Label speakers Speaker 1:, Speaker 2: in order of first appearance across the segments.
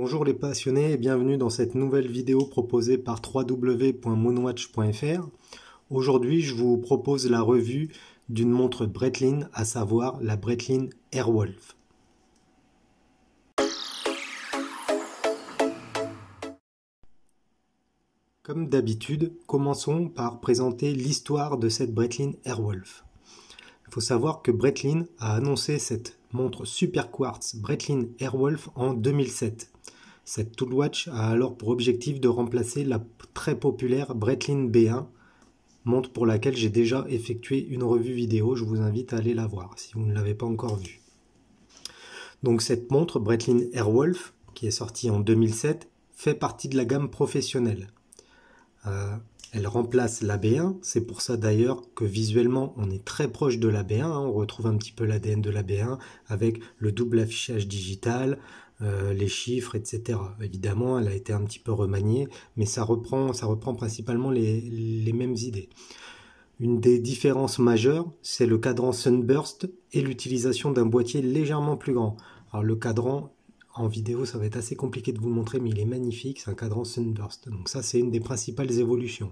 Speaker 1: Bonjour les passionnés et bienvenue dans cette nouvelle vidéo proposée par www.moonwatch.fr. Aujourd'hui, je vous propose la revue d'une montre Bretlin, à savoir la Bretlin Airwolf. Comme d'habitude, commençons par présenter l'histoire de cette Breitling Airwolf. Il faut savoir que Bretlin a annoncé cette montre Super Quartz Breitling Airwolf en 2007. Cette toolwatch a alors pour objectif de remplacer la très populaire Bretlin B1, montre pour laquelle j'ai déjà effectué une revue vidéo, je vous invite à aller la voir si vous ne l'avez pas encore vue. Donc cette montre Breitling Airwolf, qui est sortie en 2007, fait partie de la gamme professionnelle. Euh, elle remplace la B1, c'est pour ça d'ailleurs que visuellement on est très proche de la B1, on retrouve un petit peu l'ADN de la B1 avec le double affichage digital, euh, les chiffres, etc. Évidemment, elle a été un petit peu remaniée, mais ça reprend, ça reprend principalement les, mêmes idées. Une des différences majeures, c'est le cadran Sunburst et l'utilisation d'un boîtier légèrement plus grand. Alors le cadran en vidéo, ça va être assez compliqué de vous le montrer, mais il est magnifique, c'est un cadran Sunburst. Donc ça, c'est une des principales évolutions.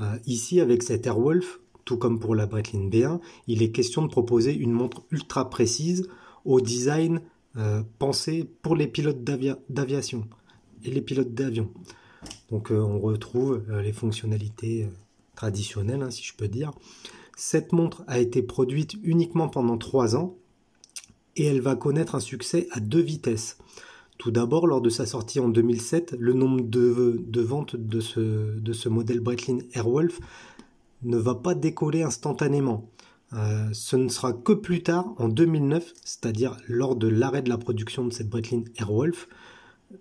Speaker 1: Euh, ici, avec cet Airwolf, tout comme pour la Breitling B1, il est question de proposer une montre ultra précise au design euh, pensée pour les pilotes d'aviation et les pilotes d'avion. Donc euh, on retrouve euh, les fonctionnalités traditionnelles, hein, si je peux dire. Cette montre a été produite uniquement pendant 3 ans et elle va connaître un succès à deux vitesses. Tout d'abord, lors de sa sortie en 2007, le nombre de, ventes de ce, de ce modèle Breitling Airwolf ne va pas décoller instantanément. Euh, ce ne sera que plus tard, en 2009, c'est-à-dire lors de l'arrêt de la production de cette Breitling Airwolf,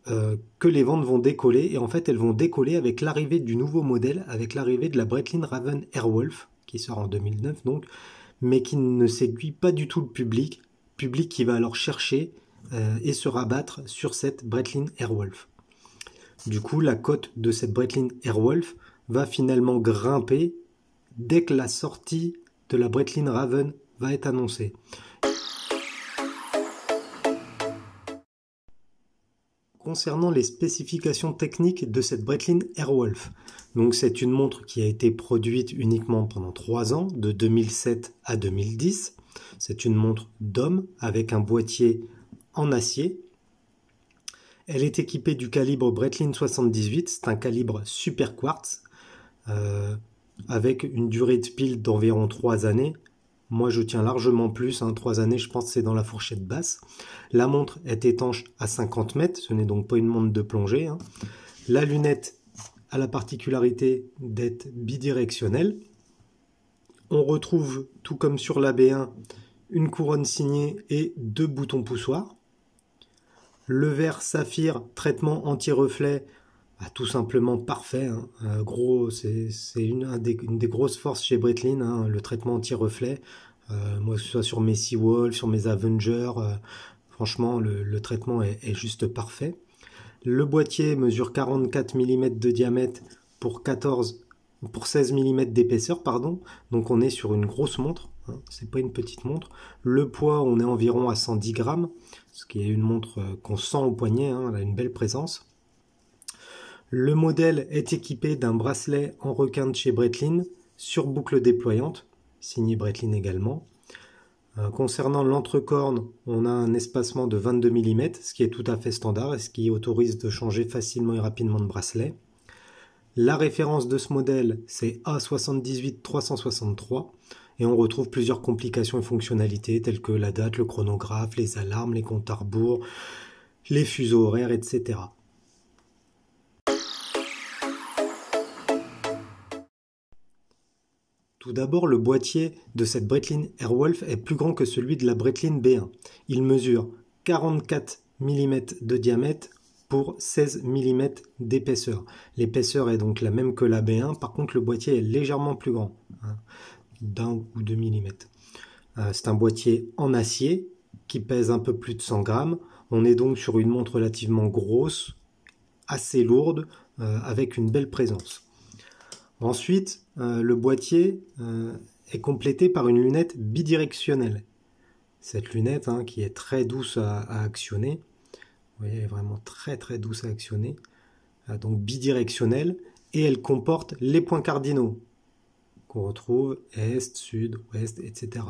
Speaker 1: euh, que les ventes vont décoller. Et en fait, elles vont décoller avec l'arrivée du nouveau modèle, avec l'arrivée de la Breitling Raven Airwolf, qui sort en 2009 donc, mais qui ne séduit pas du tout le public, public qui va alors chercher euh, et se rabattre sur cette Breitling Airwolf. Du coup, la cote de cette Breitling Airwolf va finalement grimper dès que la sortie de la Breitling Raven va être annoncée. Concernant les spécifications techniques de cette Breitling Airwolf, donc c'est une montre qui a été produite uniquement pendant 3 ans, de 2007 à 2010. C'est une montre d'homme avec un boîtier en acier. Elle est équipée du calibre Breitling 78, c'est un calibre super quartz. Euh, avec une durée de pile d'environ 3 années. Moi, je tiens largement plus, 3 hein, années, je pense que c'est dans la fourchette basse. La montre est étanche à 50 mètres, ce n'est donc pas une montre de plongée. Hein. La lunette a la particularité d'être bidirectionnelle. On retrouve, tout comme sur la B1, une couronne signée et deux boutons poussoirs. Le verre saphir, traitement anti-reflet, ah, tout simplement parfait. Hein. Euh, gros, c'est une, des, grosses forces chez Bretlin, hein, le traitement anti-reflet. Euh, moi, que ce soit sur mes wall sur mes Avengers, euh, franchement, le, traitement est, juste parfait. Le boîtier mesure 44 mm de diamètre pour 14 pour 16 mm d'épaisseur, pardon. Donc on est sur une grosse montre, hein. c'est pas une petite montre. Le poids, on est environ à 110 grammes, ce qui est une montre qu'on sent au poignet, elle a une belle présence. Le modèle est équipé d'un bracelet en requin de chez Bretlin sur boucle déployante, signé Bretlin également. Euh, concernant l'entrecorne, on a un espacement de 22 mm, ce qui est tout à fait standard et ce qui autorise de changer facilement et rapidement de bracelet. La référence de ce modèle, c'est A78363 et on retrouve plusieurs complications et fonctionnalités telles que la date, le chronographe, les alarmes, les comptes à rebours, les fuseaux horaires, etc. Tout d'abord, le boîtier de cette Breitling Airwolf est plus grand que celui de la Breitling B1. Il mesure 44 mm de diamètre pour 16 mm d'épaisseur. L'épaisseur est donc la même que la B1, par contre le boîtier est légèrement plus grand, hein, d'un ou deux mm. C'est un boîtier en acier qui pèse un peu plus de 100 grammes. On est donc sur une montre relativement grosse, assez lourde, euh, avec une belle présence. Ensuite, euh, le boîtier euh, est complété par une lunette bidirectionnelle. Cette lunette hein, qui est très douce à, actionner, vous voyez, est vraiment très très douce à actionner, euh, donc bidirectionnelle, et elle comporte les points cardinaux qu'on retrouve est, sud, ouest, etc.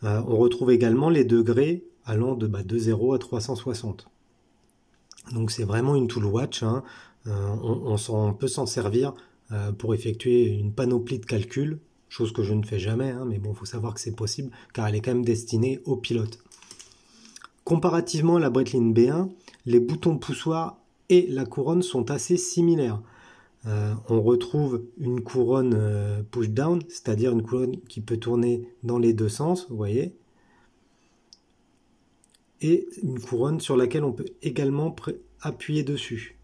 Speaker 1: on retrouve également les degrés allant de, 0 bah, à 360. Donc c'est vraiment une tool watch, hein. on peut s'en servir euh, pour effectuer une panoplie de calculs, chose que je ne fais jamais, hein, mais bon, il faut savoir que c'est possible, car elle est quand même destinée aux pilotes. Comparativement à la Breitling B1, les boutons poussoirs et la couronne sont assez similaires. Euh, on retrouve une couronne euh, push-down, c'est-à-dire une couronne qui peut tourner dans les deux sens, vous voyez, et une couronne sur laquelle on peut également appuyer dessus.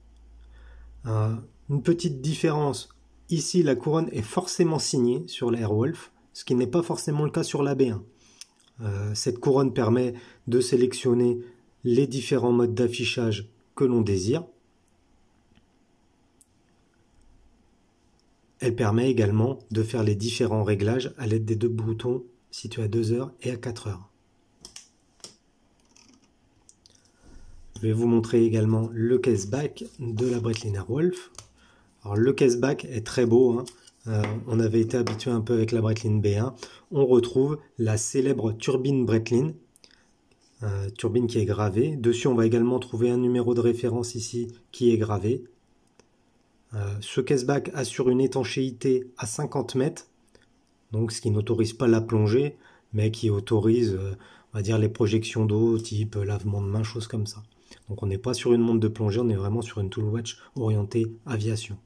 Speaker 1: une petite différence Ici, la couronne est forcément signée sur l'Airwolf, ce qui n'est pas forcément le cas sur la B1. Euh, cette couronne permet de sélectionner les différents modes d'affichage que l'on désire. Elle permet également de faire les différents réglages à l'aide des deux boutons situés à 2 heures et à 4 heures. Je vais vous montrer également le back de la Breitling Airwolf. Alors le back est très beau, hein. euh, on avait été habitué un peu avec la Breitling B1. On retrouve la célèbre turbine Breitling, euh, turbine qui est gravée. Dessus, on va également trouver un numéro de référence ici qui est gravé. Euh, ce ce back assure une étanchéité à 50 mètres, donc ce qui n'autorise pas la plongée, mais qui autorise, va dire, les projections d'eau, type lavement de main, choses comme ça. Donc on n'est pas sur une montre de plongée, on est vraiment sur une tool watch orientée aviation.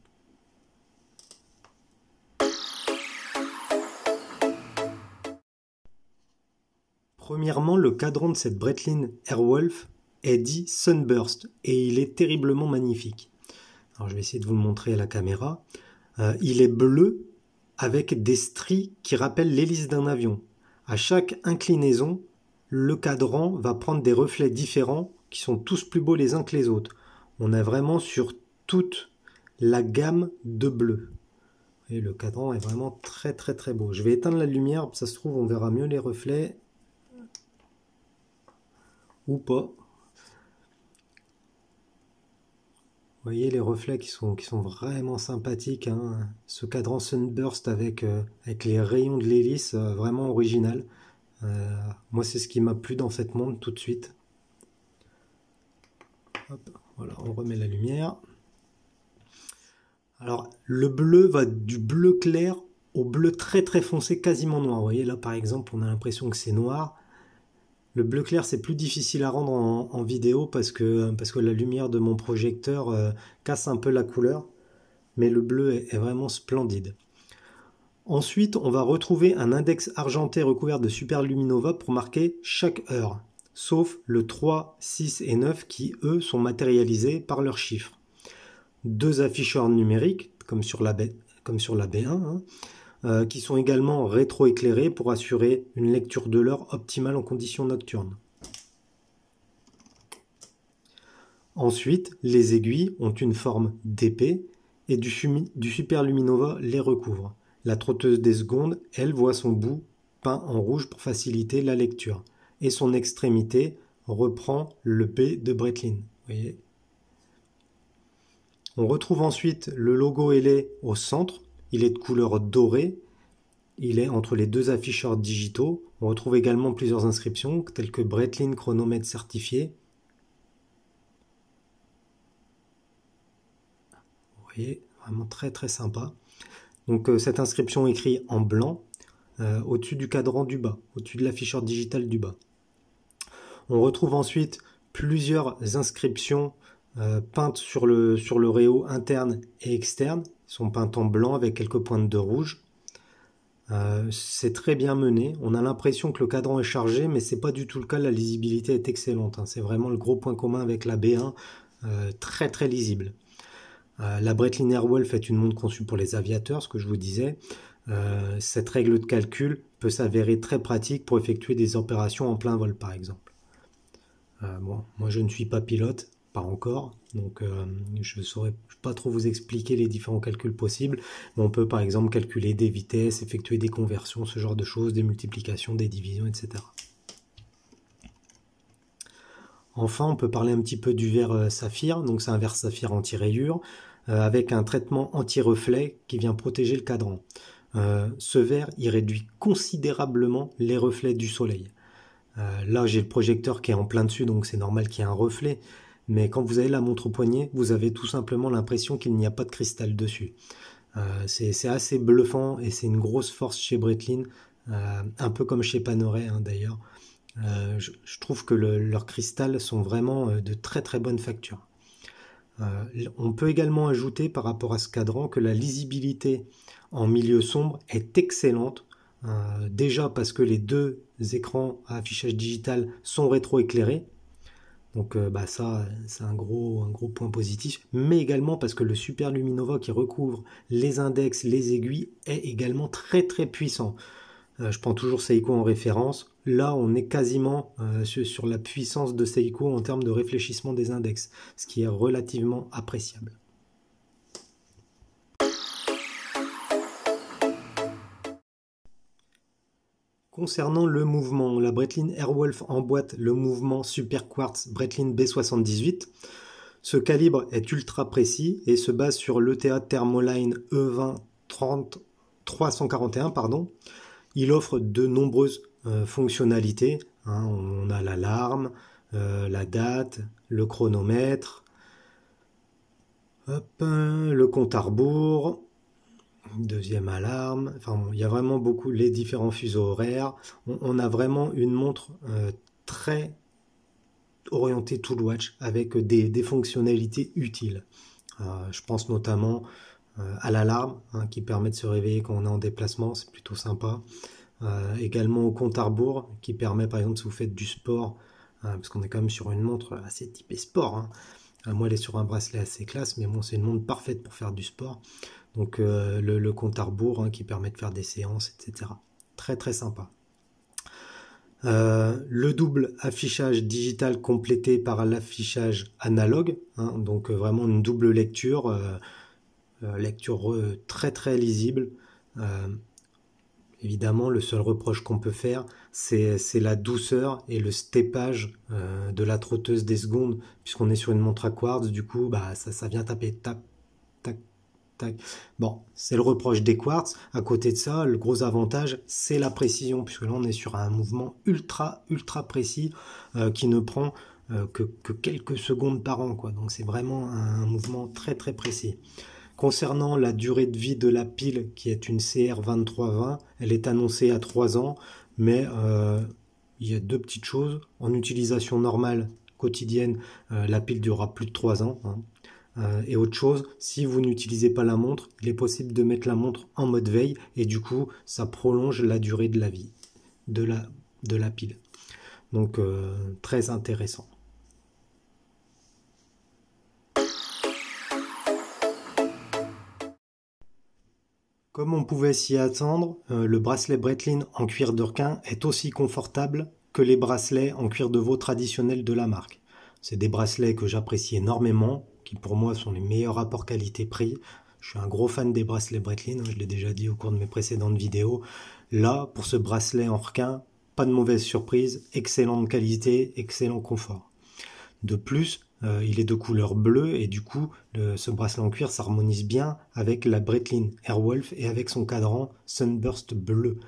Speaker 1: Premièrement, le cadran de cette Breitling Airwolf est dit Sunburst et il est terriblement magnifique. Alors je vais essayer de vous le montrer à la caméra. Euh, il est bleu avec des stries qui rappellent l'hélice d'un avion. À chaque inclinaison, le cadran va prendre des reflets différents qui sont tous plus beaux les uns que les autres. On est vraiment sur toute la gamme de bleu. Et le cadran est vraiment très très très beau. Je vais éteindre la lumière, ça se trouve on verra mieux les reflets pas. voyez les reflets qui sont, qui sont vraiment sympathiques. Hein. Ce cadran Sunburst avec, euh, avec les rayons de l'hélice, euh, vraiment original. Euh, moi, c'est ce qui m'a plu dans cette montre tout de suite. voilà, on remet la lumière. Alors, le bleu va du bleu clair au bleu très très foncé, quasiment noir. voyez là, par exemple, on a l'impression que c'est noir. Le bleu clair, c'est plus difficile à rendre en, vidéo parce que, parce que la lumière de mon projecteur euh, casse un peu la couleur, mais le bleu est, vraiment splendide. Ensuite, on va retrouver un index argenté recouvert de super luminova pour marquer chaque heure, sauf le 3, 6 et 9 qui, eux, sont matérialisés par leurs chiffres. Deux afficheurs numériques, comme sur la, B, comme sur la 1 euh, qui sont également rétroéclairés pour assurer une lecture de l'heure optimale en conditions nocturnes. Ensuite, les aiguilles ont une forme d'épée et du, du superluminova les recouvre. La trotteuse des secondes, elle, voit son bout peint en rouge pour faciliter la lecture, et son extrémité reprend le P de Bretlin. on retrouve ensuite le logo ailé au centre il est de couleur dorée. Il est entre les deux afficheurs digitaux. On retrouve également plusieurs inscriptions telles que Breitling chronomètre certifié. Vous voyez, vraiment très très sympa. Donc euh, cette inscription écrite en blanc euh, au-dessus du cadran du bas, au-dessus de l'afficheur digital du bas. On retrouve ensuite plusieurs inscriptions euh, peintes sur le, sur le réau interne et externe. sont peintes en blanc avec quelques pointes de rouge. Euh, c'est très bien mené. On a l'impression que le cadran est chargé, mais ce n'est pas du tout le cas. La lisibilité est excellente. Hein. C'est vraiment le gros point commun avec la B1, euh, très très lisible. la Breitling Airwolf est une montre conçue pour les aviateurs, ce que je vous disais. cette règle de calcul peut s'avérer très pratique pour effectuer des opérations en plein vol, par exemple. moi je ne suis pas pilote, pas encore. Donc euh, je ne saurais pas trop vous expliquer les différents calculs possibles. Mais on peut par exemple calculer des vitesses, effectuer des conversions, ce genre de choses, des multiplications, des divisions, etc. Enfin, on peut parler un petit peu du verre euh, saphir. Donc c'est un verre saphir anti-rayure euh, avec un traitement anti-reflet qui vient protéger le cadran. ce verre, il réduit considérablement les reflets du soleil. là, j'ai le projecteur qui est en plein dessus, donc c'est normal qu'il y ait un reflet mais quand vous avez la montre au poignet, vous avez tout simplement l'impression qu'il n'y a pas de cristal dessus. Euh, c'est assez bluffant et c'est une grosse force chez Breitling, euh, un peu comme chez Panoré hein, d'ailleurs. Euh, je, trouve que leurs cristals sont vraiment de très très bonne facture. on peut également ajouter par rapport à ce cadran que la lisibilité en milieu sombre est excellente, déjà parce que les deux écrans à affichage digital sont rétroéclairés, donc euh, bah ça, c'est un gros, un gros point positif. Mais également parce que le Super Luminova qui recouvre les index, les aiguilles, est également très très puissant. Euh, je prends toujours Seiko en référence. Là, on est quasiment euh, sur la puissance de Seiko en termes de réfléchissement des index, ce qui est relativement appréciable. Concernant le mouvement, la Breitling Airwolf emboîte le mouvement Super Quartz Breitling B78. Ce calibre est ultra précis et se base sur l'ETA Thermoline E20 341 pardon. Il offre de nombreuses euh, fonctionnalités. Hein. on a l'alarme, euh, la date, le chronomètre, le compte à rebours, deuxième alarme. Enfin, il y a vraiment beaucoup les différents fuseaux horaires. On, a vraiment une montre euh, très orientée tool watch avec des, fonctionnalités utiles. Euh, je pense notamment euh, à l'alarme hein, qui permet de se réveiller quand on est en déplacement, c'est plutôt sympa. également au compte à rebours qui permet par exemple si vous faites du sport, parce qu'on est quand même sur une montre assez typée sport. Hein. Moi, elle est sur un bracelet assez classe, mais bon, c'est une montre parfaite pour faire du sport. Donc euh, le, compte à rebours hein, qui permet de faire des séances, etc. Très très sympa. Euh, le double affichage digital complété par l'affichage analogue, hein, donc euh, vraiment une double lecture, lecture très très lisible. évidemment, le seul reproche qu'on peut faire, c'est la douceur et le steppage de la trotteuse des secondes, puisqu'on est sur une montre à quartz, du coup, bah, ça, ça vient taper, tap, Bon, c'est le reproche des quartz. À côté de ça, le gros avantage, c'est la précision, puisque là, on est sur un mouvement ultra, ultra précis euh, qui ne prend euh, que, quelques secondes par an. Quoi. Donc, c'est vraiment un mouvement très, très précis. Concernant la durée de vie de la pile, qui est une CR2320, elle est annoncée à 3 ans, mais euh, il y a deux petites choses. En utilisation normale, quotidienne, la pile durera plus de 3 ans. Hein. Euh, et autre chose, si vous n'utilisez pas la montre, il est possible de mettre la montre en mode veille et du coup, ça prolonge la durée de la vie de la, de la pile. Donc, euh, très intéressant. Comme on pouvait s'y attendre, euh, le bracelet Bretlin en cuir de requin est aussi confortable que les bracelets en cuir de veau traditionnels de la marque. C'est des bracelets que j'apprécie énormément, qui pour moi sont les meilleurs rapports qualité-prix. Je suis un gros fan des bracelets Breitling, hein, je l'ai déjà dit au cours de mes précédentes vidéos. Là, pour ce bracelet en requin, pas de mauvaise surprise, excellente qualité, excellent confort. De plus, euh, il est de couleur bleue et du coup, ce bracelet en cuir s'harmonise bien avec la Breitling Airwolf et avec son cadran Sunburst bleu.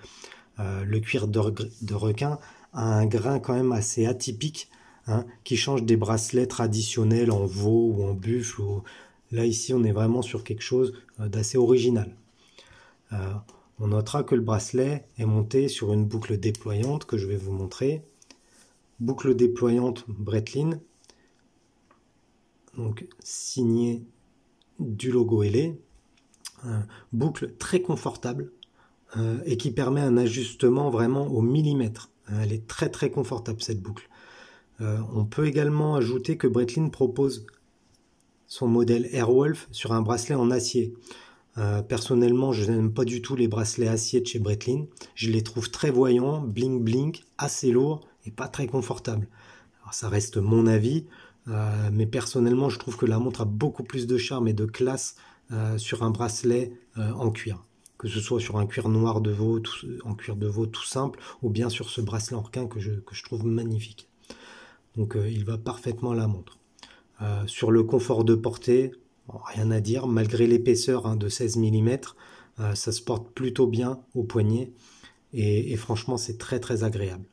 Speaker 1: Euh, le cuir de requin a un grain quand même assez atypique Hein, qui change des bracelets traditionnels en veau ou en buffle. Ou... Là, ici, on est vraiment sur quelque chose euh, d'assez original. Euh, on notera que le bracelet est monté sur une boucle déployante que je vais vous montrer. Boucle déployante Bretlin. donc signé du logo L.A. E, boucle très confortable euh, et qui permet un ajustement vraiment au millimètre. Elle est très très confortable cette boucle. Euh, on peut également ajouter que Bretlin propose son modèle Airwolf sur un bracelet en acier. Euh, personnellement, je n'aime pas du tout les bracelets acier de chez Bretlin. Je les trouve très voyants, blink blink, assez lourds et pas très confortables. Alors, ça reste mon avis, euh, mais personnellement, je trouve que la montre a beaucoup plus de charme et de classe sur un bracelet en cuir. Que ce soit sur un cuir noir de veau, en cuir de veau tout simple, ou bien sur ce bracelet en requin que je trouve magnifique. Donc euh, il va parfaitement à la montre. Euh, sur le confort de portée, rien à dire, malgré l'épaisseur hein, de 16 mm, euh, ça se porte plutôt bien au poignet et, et franchement c'est très très agréable.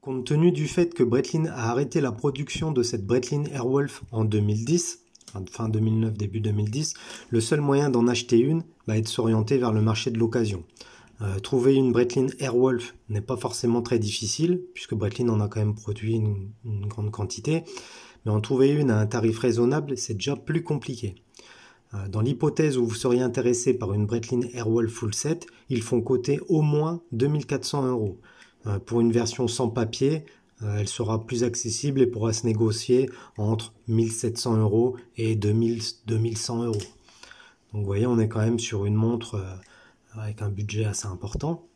Speaker 1: Compte tenu du fait que Bretlin a arrêté la production de cette Bretlin Airwolf en 2010, fin 2009, début 2010, le seul moyen d'en acheter une va bah, être s'orienter vers le marché de l'occasion. Euh, trouver une Breitling Airwolf n'est pas forcément très difficile, puisque Bretlin en a quand même produit une, grande quantité, mais en trouver une à un tarif raisonnable, c'est déjà plus compliqué. Euh, dans l'hypothèse où vous seriez intéressé par une Breitling Airwolf full set, ils font coter au moins 2400 euros euh, pour une version sans papier euh, elle sera plus accessible et pourra se négocier entre 1700 euros et 2100 euros. Donc vous voyez, on est quand même sur une montre euh, avec un budget assez important.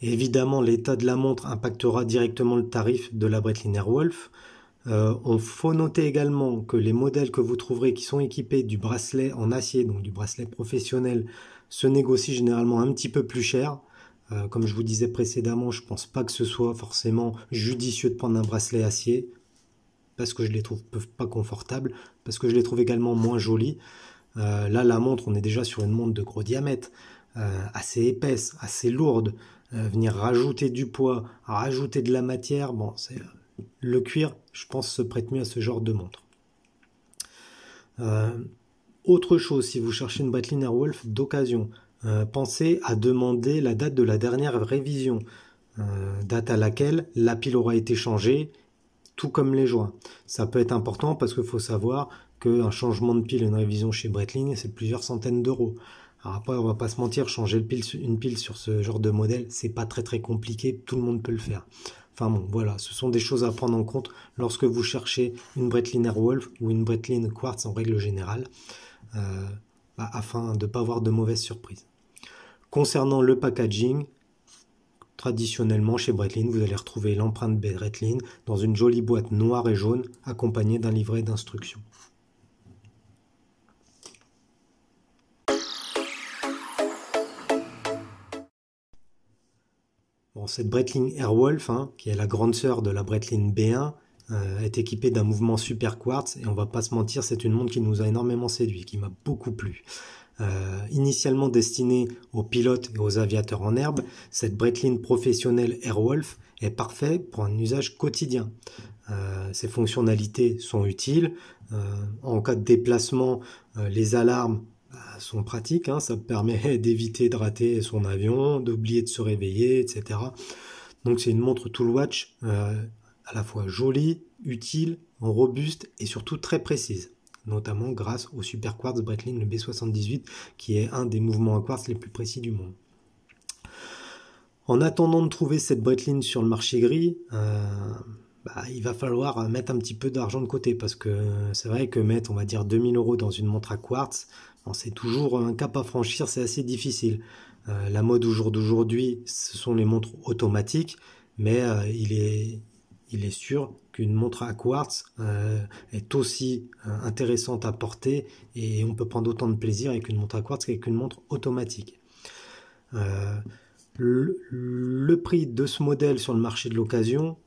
Speaker 1: évidemment, l'état de la montre impactera directement le tarif de la Breitling Air Wolf. Euh, on faut noter également que les modèles que vous trouverez qui sont équipés du bracelet en acier, donc du bracelet professionnel, se négocient généralement un petit peu plus cher. Euh, comme je vous disais précédemment, je ne pense pas que ce soit forcément judicieux de prendre un bracelet acier parce que je les trouve pas confortables, parce que je les trouve également moins jolis. Euh, là, la montre, on est déjà sur une montre de gros diamètre, euh, assez épaisse, assez lourde. venir rajouter du poids, rajouter de la matière, bon, c'est le cuir, je pense, se prête mieux à ce genre de montre. autre chose, si vous cherchez une Batliner Wolf d'occasion, euh, pensez à demander la date de la dernière révision, euh, date à laquelle la pile aura été changée, tout comme les joints. Ça peut être important parce qu'il faut savoir qu'un changement de pile, une révision chez Breitling, c'est plusieurs centaines d'euros. Alors après, on va pas se mentir, changer une pile sur ce genre de modèle, c'est pas très très compliqué, tout le monde peut le faire. Enfin bon, voilà, ce sont des choses à prendre en compte lorsque vous cherchez une Breitling Airwolf ou une Breitling Quartz en règle générale. Euh, afin de ne pas avoir de mauvaises surprises. Concernant le packaging, traditionnellement chez Breitling, vous allez retrouver l'empreinte Bretlin dans une jolie boîte noire et jaune accompagnée d'un livret d'instructions. cette Bretlin Airwolf, hein, qui est la grande sœur de la Breitling B1, euh, est équipée d'un mouvement super quartz et on va pas se mentir, c'est une montre qui nous a énormément séduit, qui m'a beaucoup plu. Euh, initialement destinée aux pilotes et aux aviateurs en herbe, cette Breitling professionnelle Airwolf est parfaite pour un usage quotidien. Euh, ses fonctionnalités sont utiles. en cas de déplacement, les alarmes bah, sont pratiques. Hein. ça permet d'éviter de rater son avion, d'oublier de se réveiller, etc. Donc c'est une montre tool watch à la fois jolie, utile, robuste et surtout très précise, notamment grâce au super quartz Breitling le B78 qui est un des mouvements à quartz les plus précis du monde. En attendant de trouver cette Breitling sur le marché gris, euh, bah, il va falloir mettre un petit peu d'argent de côté parce que c'est vrai que mettre, on va dire, 2000 euros dans une montre à quartz, c'est toujours un cap à franchir, c'est assez difficile. Euh, la mode au jour d'aujourd'hui, ce sont les montres automatiques, mais euh, il, est, il est sûr qu'une montre à quartz euh, est aussi euh, intéressante à porter et on peut prendre autant de plaisir avec une montre à quartz qu'avec une montre automatique. Euh, le, prix de ce modèle sur le marché de l'occasion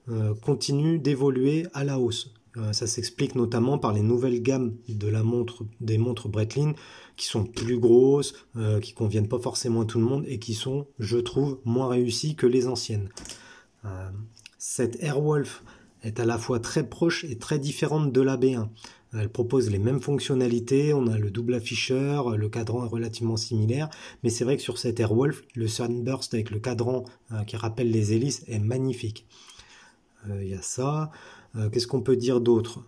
Speaker 1: continue d'évoluer à la hausse. ça s'explique notamment par les nouvelles gammes de la montre, des montres Breitling qui sont plus grosses, qui conviennent pas forcément à tout le monde et qui sont, je trouve, moins réussies que les anciennes. Cette Airwolf est à la fois très proche et très différente de la B1. Elle propose les mêmes fonctionnalités, on a le double afficheur, le cadran est relativement similaire, mais c'est vrai que sur cette Airwolf, le Sunburst avec le cadran euh, qui rappelle les hélices est magnifique. Euh, il y a ça. Euh, qu'est-ce qu'on peut dire d'autre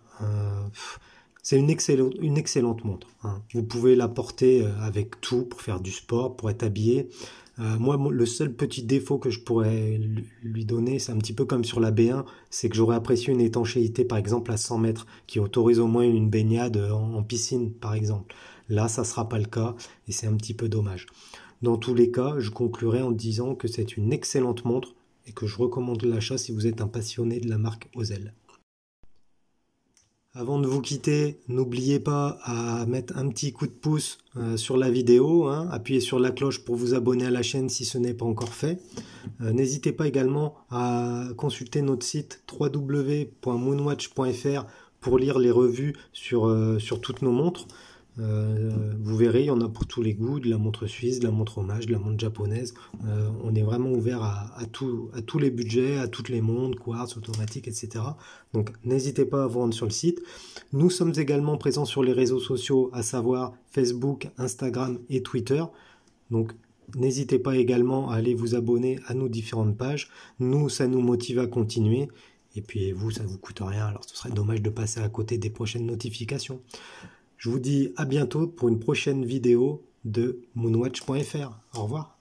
Speaker 1: C'est une, excellente, montre. Hein. Vous pouvez la porter avec tout pour faire du sport, pour être habillé. Euh, moi, le seul petit défaut que je pourrais lui donner, c'est un petit peu comme sur la B1, c'est que j'aurais apprécié une étanchéité, par exemple, à 100 mètres, qui autorise au moins une baignade euh, en, en piscine, par exemple. Là, ça ne sera pas le cas, et c'est un petit peu dommage. Dans tous les cas, je conclurai en disant que c'est une excellente montre et que je recommande l'achat si vous êtes un passionné de la marque Ozel. Avant de vous quitter, n'oubliez pas à mettre un petit coup de pouce euh, sur la vidéo, hein, appuyez sur la cloche pour vous abonner à la chaîne si ce n'est pas encore fait. Euh, n'hésitez pas également à consulter notre site www.moonwatch.fr pour lire les revues sur euh, toutes nos montres. Euh, vous verrez, il y en a pour tous les goûts, de la montre suisse, de la montre hommage, de la montre japonaise. Euh, on est vraiment ouvert à, à tous les budgets, à toutes les montres, quartz, automatique, etc. Donc n'hésitez pas à vous rendre sur le site. Nous sommes également présents sur les réseaux sociaux, à savoir Facebook, Instagram et Twitter. Donc n'hésitez pas également à aller vous abonner à nos différentes pages. Nous, ça nous motive à continuer. Et puis vous, ça vous coûte rien, alors ce serait dommage de passer à côté des prochaines notifications. Je vous dis à bientôt pour une prochaine vidéo de moonwatch.fr. Au revoir.